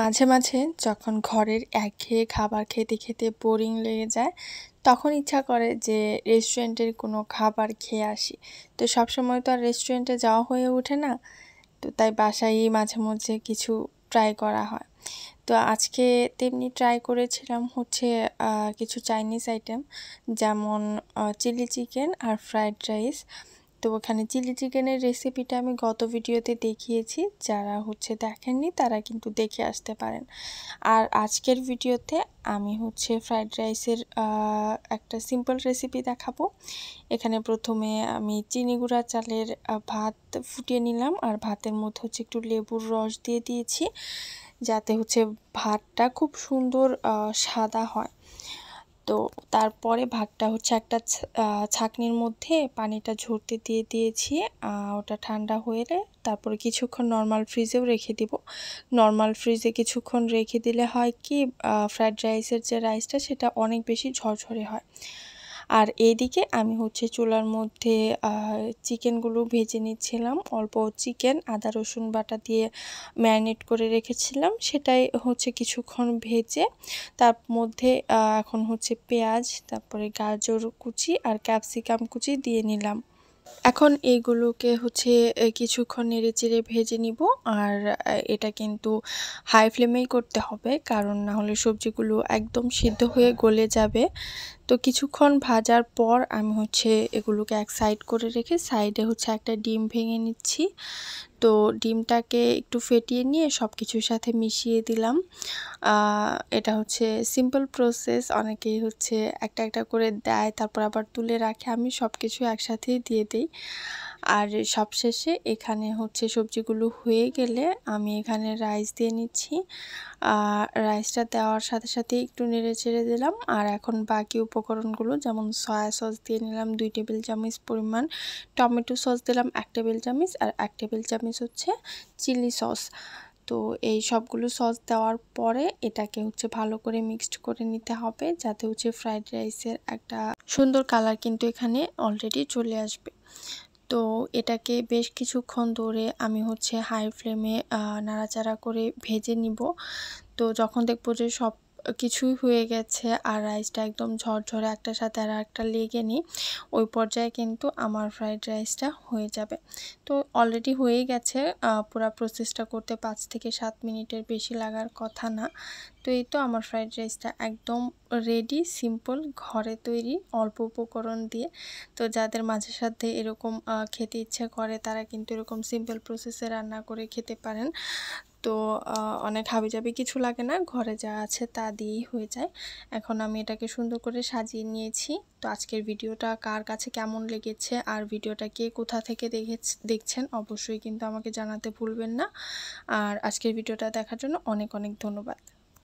মাঝে মাঝে যখন ঘরের একঘেয়ে খাবার খেতে খেতে বোরিং লেগে যায় তখন ইচ্ছা করে যে রেস্টুরেন্টের কোনো খাবার খেয়ে আসি তো সবসময় তো আর রেস্টুরেন্টে যাওয়া হয়ে ওঠে না তো তাই বাসায় মাঝে মধ্যে কিছু ট্রাই করা হয় তো আজকে তেমনি ট্রাই করেছিলাম হচ্ছে কিছু চাইনিজ আইটেম যেমন চিলি চিকেন আর ফ্রায়েড রাইস তো ওখানে চিলি চিকেনের রেসিপিটা আমি গত ভিডিওতে দেখিয়েছি যারা হচ্ছে দেখেননি তারা কিন্তু দেখে আসতে পারেন আর আজকের ভিডিওতে আমি হচ্ছে ফ্রাইড রাইসের একটা সিম্পল রেসিপি দেখাবো এখানে প্রথমে আমি চিনি গুঁড়া চালের ভাত ফুটিয়ে নিলাম আর ভাতের মধ্যে হচ্ছে একটু লেবুর রস দিয়ে দিয়েছি যাতে হচ্ছে ভাতটা খুব সুন্দর সাদা হয় তো তারপরে ভাগটা হচ্ছে একটা ছাকনির মধ্যে পানিটা ঝরতে দিয়ে দিয়েছি ওটা ঠান্ডা হয়ে তারপরে কিছুক্ষণ নর্মাল ফ্রিজেও রেখে দিব নর্মাল ফ্রিজে কিছুক্ষণ রেখে দিলে হয় কি ফ্রায়েড রাইসের যে রাইসটা সেটা অনেক বেশি ঝরঝরে হয় আর এদিকে আমি হচ্ছে চুলার মধ্যে চিকেনগুলো ভেজে নিচ্ছিলাম অল্প চিকেন আদা রসুন বাটা দিয়ে ম্যারিনেট করে রেখেছিলাম সেটাই হচ্ছে কিছুক্ষণ ভেজে তার মধ্যে এখন হচ্ছে পেঁয়াজ তারপরে গাজর কুচি আর ক্যাপসিকাম কুচি দিয়ে নিলাম এখন এইগুলোকে হচ্ছে কিছুক্ষণ নেড়ে চেড়ে ভেজে নিব আর এটা কিন্তু হাই ফ্লেমেই করতে হবে কারণ না হলে সবজিগুলো একদম সিদ্ধ হয়ে গলে যাবে তো কিছুক্ষণ ভাজার পর আমি হচ্ছে এগুলোকে এক সাইড করে রেখে সাইডে হচ্ছে একটা ডিম ভেঙে নিচ্ছি তো ডিমটাকে একটু ফেটিয়ে নিয়ে সব কিছুর সাথে মিশিয়ে দিলাম এটা হচ্ছে সিম্পল প্রসেস অনেকেই হচ্ছে একটা একটা করে দেয় তারপর আবার তুলে রাখে আমি সব কিছু একসাথেই দিয়ে দিই আর সবশেষে এখানে হচ্ছে সবজিগুলো হয়ে গেলে আমি এখানে রাইস দিয়ে নিচ্ছি রাইসটা দেওয়ার সাথে সাথে একটু নেড়ে ছেড়ে দিলাম আর এখন বাকি উপকরণগুলো যেমন সয়া সস দিয়ে নিলাম দুই টেবিল চামচ পরিমাণ টমেটো সস দিলাম এক টেবিল চামচ আর এক টেবিল চামচ হচ্ছে চিলি সস তো এই সবগুলো সস দেওয়ার পরে এটাকে হচ্ছে ভালো করে মিক্সড করে নিতে হবে যাতে হচ্ছে ফ্রাইড রাইসের একটা সুন্দর কালার কিন্তু এখানে অলরেডি চলে আসবে তো এটাকে বেশ কিছুক্ষণ ধরে আমি হচ্ছে হাই ফ্লেমে নাড়াচাড়া করে ভেজে নিব তো যখন দেখবো যে সব কিছুই হয়ে গেছে আর রাইসটা একদম ঝরঝরে একটার সাথে আর একটা লেগে নিই ওই পর্যায়ে কিন্তু আমার ফ্রাইড রাইসটা হয়ে যাবে তো অলরেডি হয়ে গেছে পুরা প্রসেসটা করতে পাঁচ থেকে সাত মিনিটের বেশি লাগার কথা না তো এই তো আমার ফ্রাইড রাইসটা একদম রেডি সিম্পল ঘরে তৈরি অল্প উপকরণ দিয়ে তো যাদের মাঝে সাথে এরকম খেতে ইচ্ছা করে তারা কিন্তু এরকম সিম্পল প্রসেসে রান্না করে খেতে পারেন তো অনেক হাবিজাবি কিছু লাগে না ঘরে যা আছে তা দিয়েই হয়ে যায় এখন আমি এটাকে সুন্দর করে সাজিয়ে নিয়েছি তো আজকের ভিডিওটা কার কাছে কেমন লেগেছে আর ভিডিওটা কে কোথা থেকে দেখে দেখছেন অবশ্যই কিন্তু আমাকে জানাতে ভুলবেন না আর আজকের ভিডিওটা দেখার জন্য অনেক অনেক ধন্যবাদ